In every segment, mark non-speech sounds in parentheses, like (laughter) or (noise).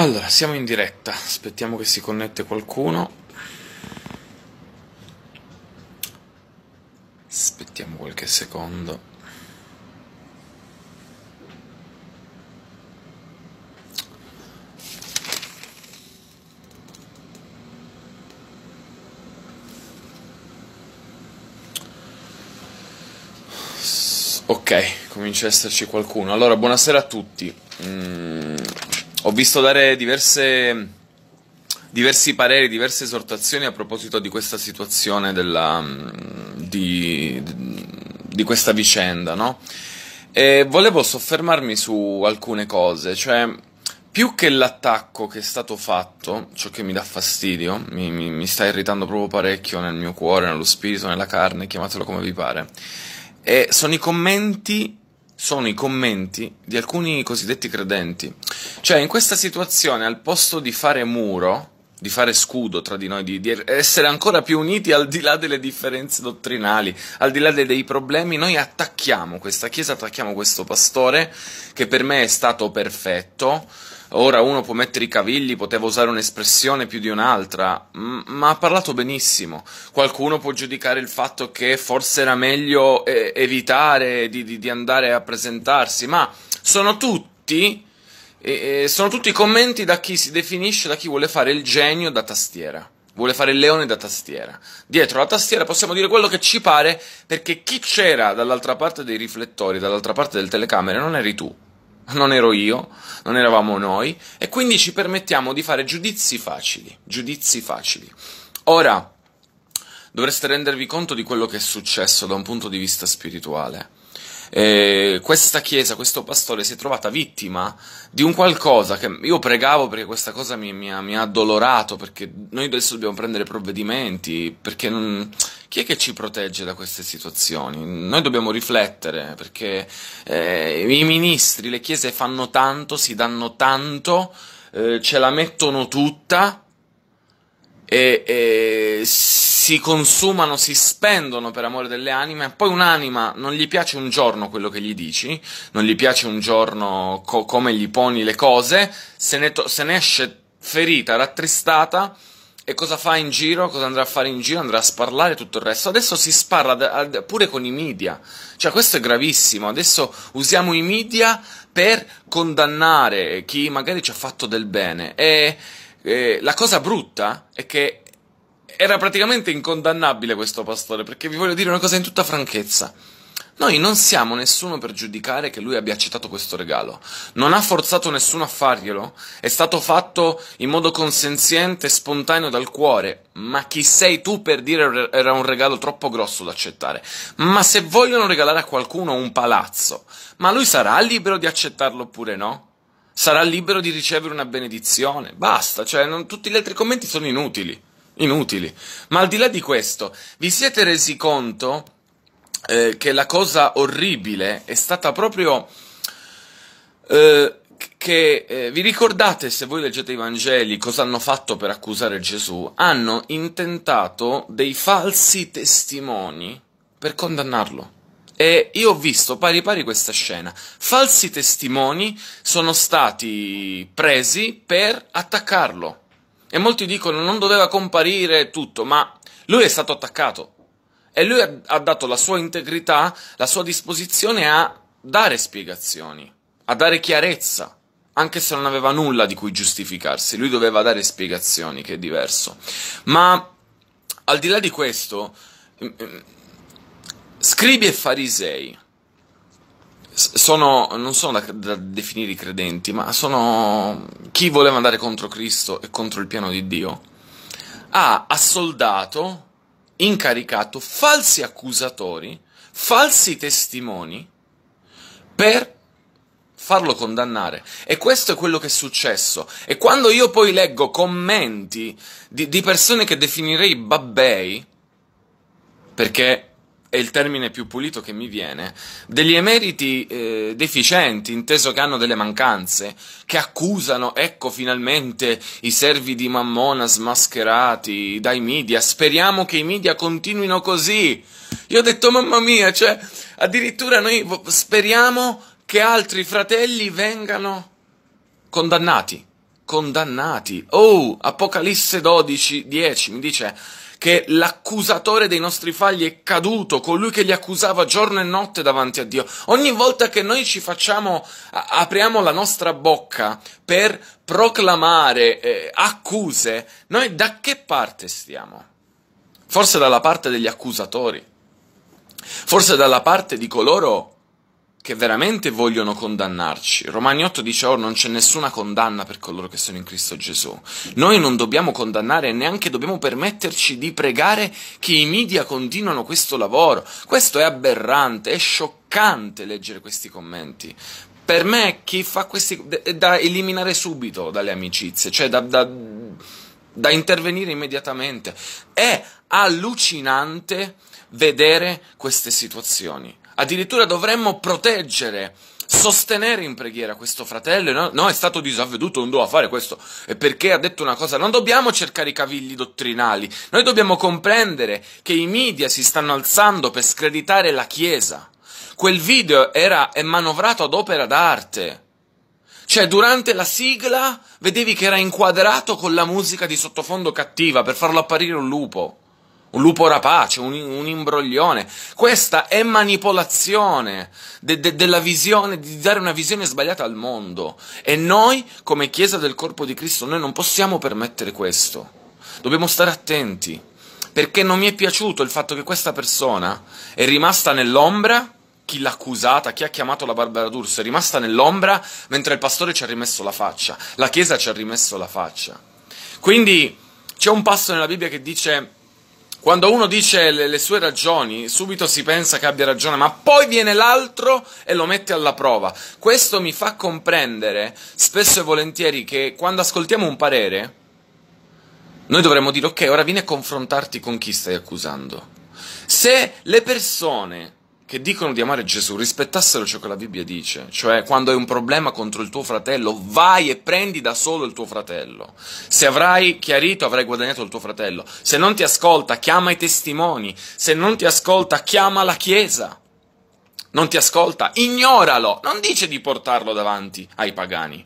Allora, siamo in diretta, aspettiamo che si connette qualcuno. Aspettiamo qualche secondo. Ok, comincia ad esserci qualcuno. Allora, buonasera a tutti. Mm ho visto dare diverse, diversi pareri, diverse esortazioni a proposito di questa situazione, della, mm, di, di, questa vicenda, no? E volevo soffermarmi su alcune cose, cioè più che l'attacco che è stato fatto, ciò che mi dà fastidio, mi, mi, mi sta irritando proprio parecchio nel mio cuore, nello spirito, nella carne, chiamatelo come vi pare, sono i commenti sono i commenti di alcuni cosiddetti credenti. Cioè, in questa situazione, al posto di fare muro, di fare scudo tra di noi, di, di, essere ancora più uniti al di là delle differenze dottrinali, al di là dei, dei problemi, noi attacchiamo questa chiesa, attacchiamo questo pastore che per me è stato perfetto, Ora uno può mettere i cavilli, poteva usare un'espressione più di un'altra, ma ha parlato benissimo. Qualcuno può giudicare il fatto che forse era meglio eh, evitare di, di, di, andare a presentarsi, ma sono tutti, eh, eh, sono tutti commenti da chi si definisce, da chi vuole fare il genio da tastiera vuole fare il leone da tastiera. Dietro la tastiera possiamo dire quello che ci pare perché chi c'era dall'altra parte dei riflettori, dall'altra parte delle telecamere, non eri tu, non ero io, non eravamo noi, e quindi ci permettiamo di fare giudizi facili, giudizi facili. Ora, dovreste rendervi conto di quello che è successo da un punto di vista spirituale eh, questa chiesa, questo pastore si è trovata vittima di un qualcosa che io pregavo perché questa cosa mi, mi, ha, mi ha, addolorato, perché noi adesso dobbiamo prendere provvedimenti, perché non, chi è che ci protegge da queste situazioni? Noi dobbiamo riflettere, perché eh, i ministri, le chiese fanno tanto, si danno tanto, eh, ce la mettono tutta e... e si consumano, si spendono per amore delle anime, poi un'anima non gli piace un giorno quello che gli dici, non gli piace un giorno co- come gli poni le cose, se ne, to- se ne esce ferita, rattristata, e cosa fa in giro? Cosa andrà a fare in giro? Andrà a sparlare tutto il resto. Adesso si sparla pure con i media. Cioè, questo è gravissimo. Adesso usiamo i media per condannare chi magari ci ha fatto del bene. E eh, la cosa brutta è che era praticamente incondannabile questo pastore, perché vi voglio dire una cosa in tutta franchezza. Noi non siamo nessuno per giudicare che lui abbia accettato questo regalo. Non ha forzato nessuno a farglielo, è stato fatto in modo consenziente spontaneo dal cuore. Ma chi sei tu per dire era un regalo troppo grosso da accettare? Ma se vogliono regalare a qualcuno un palazzo, ma lui sarà libero di accettarlo oppure no? Sarà libero di ricevere una benedizione? Basta, cioè non, tutti gli altri commenti sono inutili inutili. Ma al di là di questo, vi siete resi conto eh, che la cosa orribile è stata proprio eh, che eh, vi ricordate se voi leggete i Vangeli cosa hanno fatto per accusare Gesù? Hanno intentato dei falsi testimoni per condannarlo. E io ho visto pari pari questa scena. Falsi testimoni sono stati presi per attaccarlo. E molti dicono non doveva comparire tutto, ma lui è stato attaccato. E lui ha dato la sua integrità, la sua disposizione a dare spiegazioni, a dare chiarezza anche se non aveva nulla di cui giustificarsi, lui doveva dare spiegazioni, che è diverso. Ma al di là di questo, scribi e farisei sono, non sono da, da, definire i credenti, ma sono chi voleva andare contro Cristo e contro il piano di Dio, ha assoldato, incaricato falsi accusatori, falsi testimoni per farlo condannare. E questo è quello che è successo. E quando io poi leggo commenti di, di persone che definirei babbei, perché è il termine più pulito che mi viene, degli emeriti eh, deficienti, inteso che hanno delle mancanze, che accusano, ecco finalmente, i servi di Mammona smascherati dai media, speriamo che i media continuino così. Io ho detto, mamma mia, cioè, addirittura noi speriamo che altri fratelli vengano condannati. Condannati. Oh, Apocalisse 12, 10 mi dice che l'accusatore dei nostri falli è caduto, colui che li accusava giorno e notte davanti a Dio. Ogni volta che noi ci facciamo, apriamo la nostra bocca per proclamare eh, accuse, noi da che parte stiamo? Forse dalla parte degli accusatori, forse dalla parte di coloro che veramente vogliono condannarci. Romani 8 dice oh, non c'è nessuna condanna per coloro che sono in Cristo Gesù. Noi non dobbiamo condannare e neanche dobbiamo permetterci di pregare che i media continuano questo lavoro. Questo è aberrante, è scioccante leggere questi commenti. Per me chi fa questi è da eliminare subito dalle amicizie, cioè da, da, da intervenire immediatamente. È allucinante vedere queste situazioni addirittura dovremmo proteggere, sostenere in preghiera questo fratello, no, no è stato disavveduto, non doveva fare questo, e perché ha detto una cosa, non dobbiamo cercare i cavilli dottrinali, noi dobbiamo comprendere che i media si stanno alzando per screditare la Chiesa, quel video era, è manovrato ad opera d'arte, cioè, durante la sigla vedevi che era inquadrato con la musica di sottofondo cattiva per farlo apparire un lupo un lupo rapace, un, un imbroglione. Questa è manipolazione de, de, della visione, di dare una visione sbagliata al mondo. E noi, come Chiesa del Corpo di Cristo, noi non possiamo permettere questo. Dobbiamo stare attenti, perché non mi è piaciuto il fatto che questa persona è rimasta nell'ombra chi l'ha accusata, chi ha chiamato la Barbara D'Urso, è rimasta nell'ombra mentre il pastore ci ha rimesso la faccia, la Chiesa ci ha rimesso la faccia. Quindi c'è un passo nella Bibbia che dice quando uno dice le, le, sue ragioni, subito si pensa che abbia ragione, ma poi viene l'altro e lo mette alla prova. Questo mi fa comprendere spesso e volentieri che quando ascoltiamo un parere, noi dovremmo dire ok, ora vieni a confrontarti con chi stai accusando. Se le persone che dicono di amare Gesù rispettassero ciò che la Bibbia dice, cioè quando hai un problema contro il tuo fratello, vai e prendi da solo il tuo fratello. Se avrai chiarito, avrai guadagnato il tuo fratello. Se non ti ascolta, chiama i testimoni. Se non ti ascolta, chiama la Chiesa. Non ti ascolta, ignoralo. Non dice di portarlo davanti ai pagani,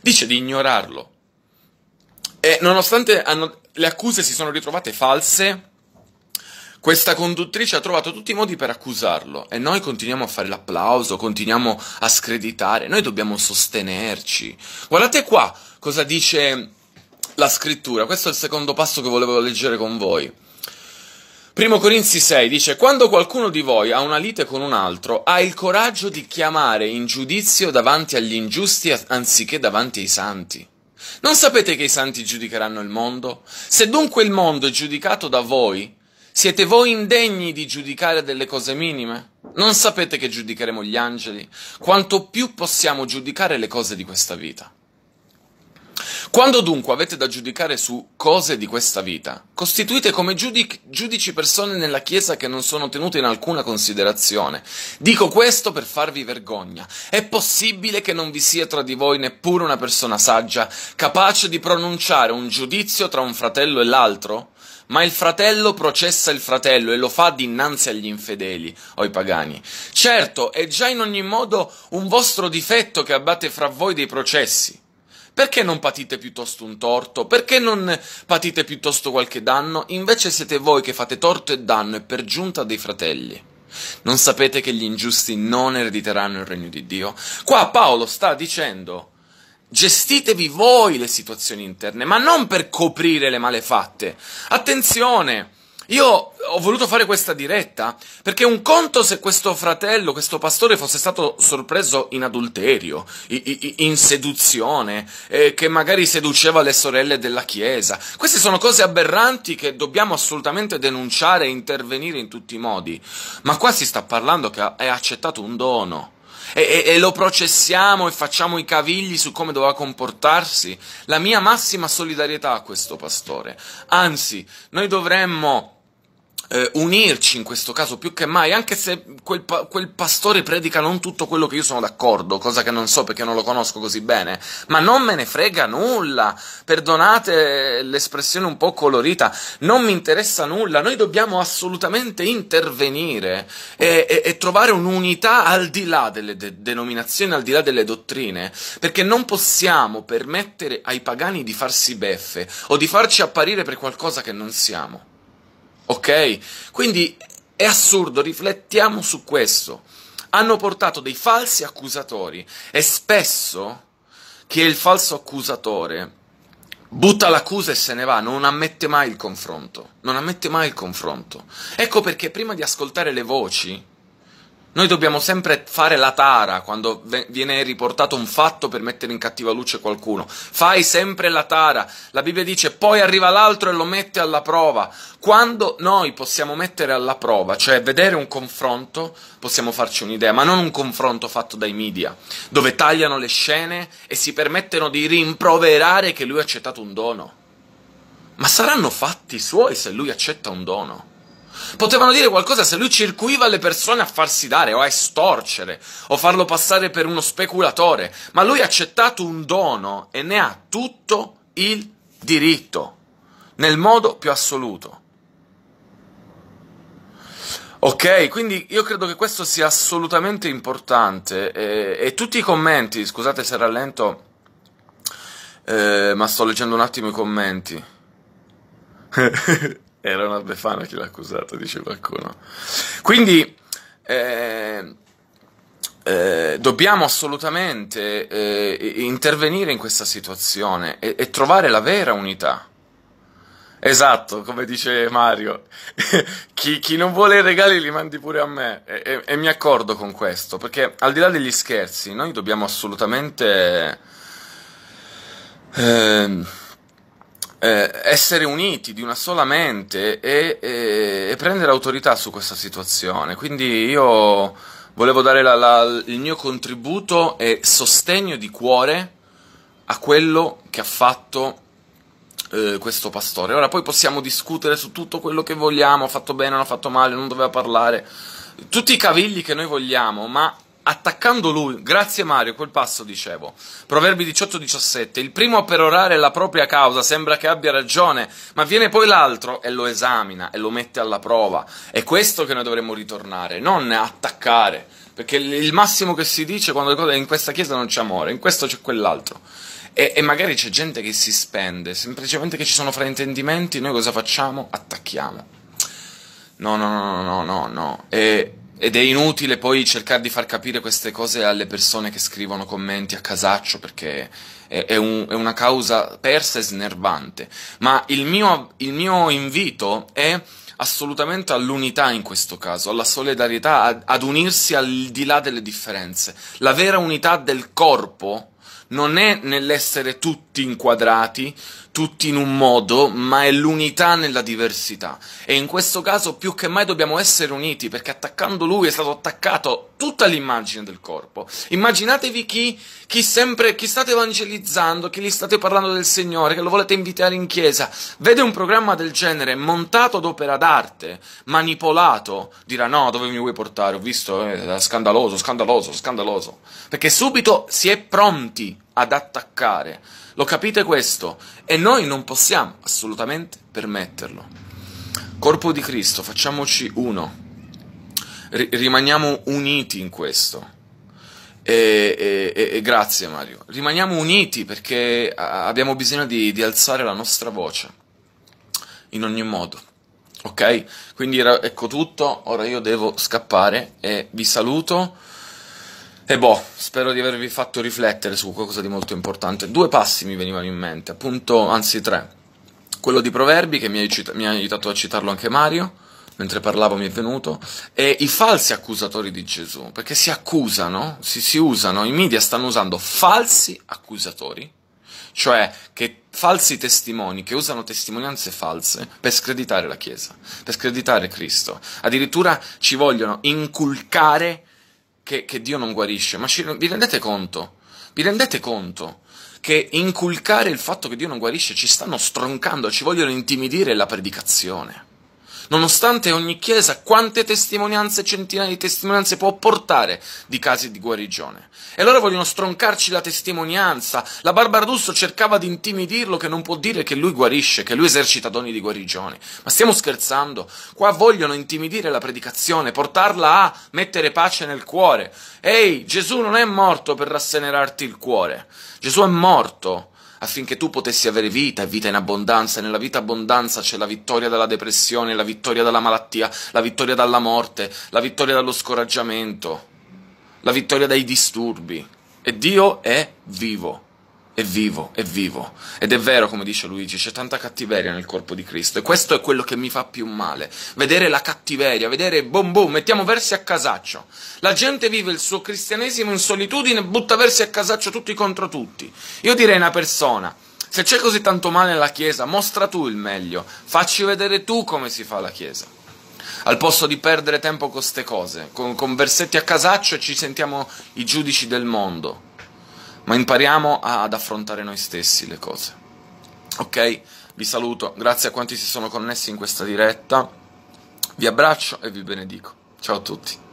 dice di ignorarlo. E nonostante hanno, le accuse si sono ritrovate false, questa conduttrice ha trovato tutti i modi per accusarlo e noi continuiamo a fare l'applauso, continuiamo a screditare, noi dobbiamo sostenerci. Guardate qua cosa dice la scrittura, questo è il secondo passo che volevo leggere con voi. Primo Corinzi 6 dice: Quando qualcuno di voi ha una lite con un altro, ha il coraggio di chiamare in giudizio davanti agli ingiusti anziché davanti ai santi. Non sapete che i santi giudicheranno il mondo? Se dunque il mondo è giudicato da voi, siete voi indegni di giudicare delle cose minime? Non sapete che giudicheremo gli angeli? Quanto più possiamo giudicare le cose di questa vita? Quando dunque avete da giudicare su cose di questa vita, costituite come giudic- giudici persone nella Chiesa che non sono tenute in alcuna considerazione. Dico questo per farvi vergogna. È possibile che non vi sia tra di voi neppure una persona saggia, capace di pronunciare un giudizio tra un fratello e l'altro? ma il fratello processa il fratello e lo fa dinanzi agli infedeli o ai pagani. Certo, è già in ogni modo un vostro difetto che abbiate fra voi dei processi. Perché non patite piuttosto un torto? Perché non patite piuttosto qualche danno? Invece siete voi che fate torto e danno e per giunta dei fratelli. Non sapete che gli ingiusti non erediteranno il regno di Dio? Qua Paolo sta dicendo Gestitevi voi le situazioni interne, ma non per coprire le malefatte. Attenzione! Io ho voluto fare questa diretta perché un conto se questo fratello, questo pastore fosse stato sorpreso in adulterio, in seduzione, eh, che magari seduceva le sorelle della chiesa. Queste sono cose aberranti che dobbiamo assolutamente denunciare e intervenire in tutti i modi. Ma qua si sta parlando che è accettato un dono e, e, e lo processiamo e facciamo i cavigli su come doveva comportarsi. La mia massima solidarietà a questo pastore. Anzi, noi dovremmo eh, unirci in questo caso più che mai, anche se quel, pa- quel, pastore predica non tutto quello che io sono d'accordo, cosa che non so perché non lo conosco così bene, ma non me ne frega nulla, perdonate l'espressione un po' colorita, non mi interessa nulla, noi dobbiamo assolutamente intervenire e, e, e trovare un'unità al di là delle de- denominazioni, al di là delle dottrine, perché non possiamo permettere ai pagani di farsi beffe o di farci apparire per qualcosa che non siamo. Ok? Quindi è assurdo, riflettiamo su questo. Hanno portato dei falsi accusatori e spesso che il falso accusatore butta l'accusa e se ne va, non ammette mai il confronto, non ammette mai il confronto. Ecco perché prima di ascoltare le voci noi dobbiamo sempre fare la tara quando viene riportato un fatto per mettere in cattiva luce qualcuno. Fai sempre la tara. La Bibbia dice poi arriva l'altro e lo mette alla prova. Quando noi possiamo mettere alla prova, cioè vedere un confronto, possiamo farci un'idea, ma non un confronto fatto dai media, dove tagliano le scene e si permettono di rimproverare che lui ha accettato un dono. Ma saranno fatti suoi se lui accetta un dono. Potevano dire qualcosa se lui circuiva le persone a farsi dare o a estorcere o farlo passare per uno speculatore, ma lui ha accettato un dono e ne ha tutto il diritto, nel modo più assoluto. Ok, quindi io credo che questo sia assolutamente importante e, e tutti i commenti, scusate se rallento, eh, ma sto leggendo un attimo i commenti. (laughs) Era una Befana che l'ha accusato, dice qualcuno. Quindi eh, eh, dobbiamo assolutamente eh, intervenire in questa situazione e, e trovare la vera unità. Esatto, come dice Mario, (laughs) chi, chi, non vuole i regali li mandi pure a me e, e, e, mi accordo con questo, perché al di là degli scherzi, noi dobbiamo assolutamente... Eh, eh, essere uniti di una sola mente e, e, e, prendere autorità su questa situazione. Quindi io volevo dare la, la, il mio contributo e sostegno di cuore a quello che ha fatto eh, questo pastore. Ora poi possiamo discutere su tutto quello che vogliamo, ha fatto bene, non ha fatto male, non doveva parlare, tutti i cavilli che noi vogliamo, ma attaccando lui, grazie Mario, quel passo dicevo. Proverbi 18-17, il primo a perorare la propria causa sembra che abbia ragione, ma viene poi l'altro e lo esamina e lo mette alla prova. È questo che noi dovremmo ritornare, non attaccare, perché il massimo che si dice quando le cose in questa chiesa non c'è amore, in questo c'è quell'altro. E, e magari c'è gente che si spende, semplicemente che ci sono fraintendimenti, noi cosa facciamo? Attacchiamo. No, no, no, no, no, no. E ed è inutile poi cercare di far capire queste cose alle persone che scrivono commenti a casaccio perché è, è, un, è una causa persa e snervante. Ma il mio, il mio invito è assolutamente all'unità in questo caso, alla solidarietà, ad, ad unirsi al di là delle differenze. La vera unità del corpo non è nell'essere tutti inquadrati, tutti in un modo, ma è l'unità nella diversità. E in questo caso più che mai dobbiamo essere uniti, perché attaccando lui è stato attaccato tutta l'immagine del corpo. Immaginatevi chi, chi, sempre, chi state evangelizzando, chi gli state parlando del Signore, che lo volete invitare in chiesa, vede un programma del genere montato ad opera d'arte, manipolato, dirà no, dove mi vuoi portare? Ho visto, eh, è eh, scandaloso, scandaloso, scandaloso. Perché subito si è pronti ad attaccare. Lo capite questo? E noi non possiamo assolutamente permetterlo. Corpo di Cristo, facciamoci uno. R- rimaniamo uniti in questo. E, e, e, grazie Mario. Rimaniamo uniti perché abbiamo bisogno di, di, alzare la nostra voce in ogni modo. Ok? Quindi ecco tutto, ora io devo scappare e vi saluto. E boh, spero di avervi fatto riflettere su qualcosa di molto importante. Due passi mi venivano in mente, appunto, anzi tre. Quello di Proverbi, che mi ha, mi ha aiutato a citarlo anche Mario, mentre parlavo mi è venuto, e i falsi accusatori di Gesù, perché si accusano, si, si usano, i media stanno usando falsi accusatori, cioè che falsi testimoni che usano testimonianze false per screditare la Chiesa, per screditare Cristo. Addirittura ci vogliono inculcare che, che Dio non guarisce, ma ci, vi rendete conto? Vi rendete conto? che inculcare il fatto che Dio non guarisce ci stanno stroncando, ci vogliono intimidire la predicazione nonostante ogni chiesa quante testimonianze, centinaia di testimonianze può portare di casi di guarigione. E loro vogliono stroncarci la testimonianza. La Barbara Russo cercava di intimidirlo che non può dire che lui guarisce, che lui esercita doni di guarigione. Ma stiamo scherzando? Qua vogliono intimidire la predicazione, portarla a mettere pace nel cuore. Ehi, Gesù non è morto per rassenerarti il cuore. Gesù è morto affinché tu potessi avere vita e vita in abbondanza. E Nella vita abbondanza c'è la vittoria dalla depressione, la vittoria dalla malattia, la vittoria dalla morte, la vittoria dallo scoraggiamento, la vittoria dai disturbi. E Dio è vivo è vivo, è vivo. Ed è vero, come dice Luigi, c'è tanta cattiveria nel corpo di Cristo. E questo è quello che mi fa più male. Vedere la cattiveria, vedere boom boom, mettiamo versi a casaccio. La gente vive il suo cristianesimo in solitudine e butta versi a casaccio tutti contro tutti. Io direi una persona. Se c'è così tanto male nella Chiesa, mostra tu il meglio, facci vedere tu come si fa la Chiesa. Al posto di perdere tempo con queste cose, con, con versetti a casaccio e ci sentiamo i giudici del mondo ma impariamo a, ad affrontare noi stessi le cose. Ok? Vi saluto, grazie a quanti si sono connessi in questa diretta, vi abbraccio e vi benedico. Ciao a tutti.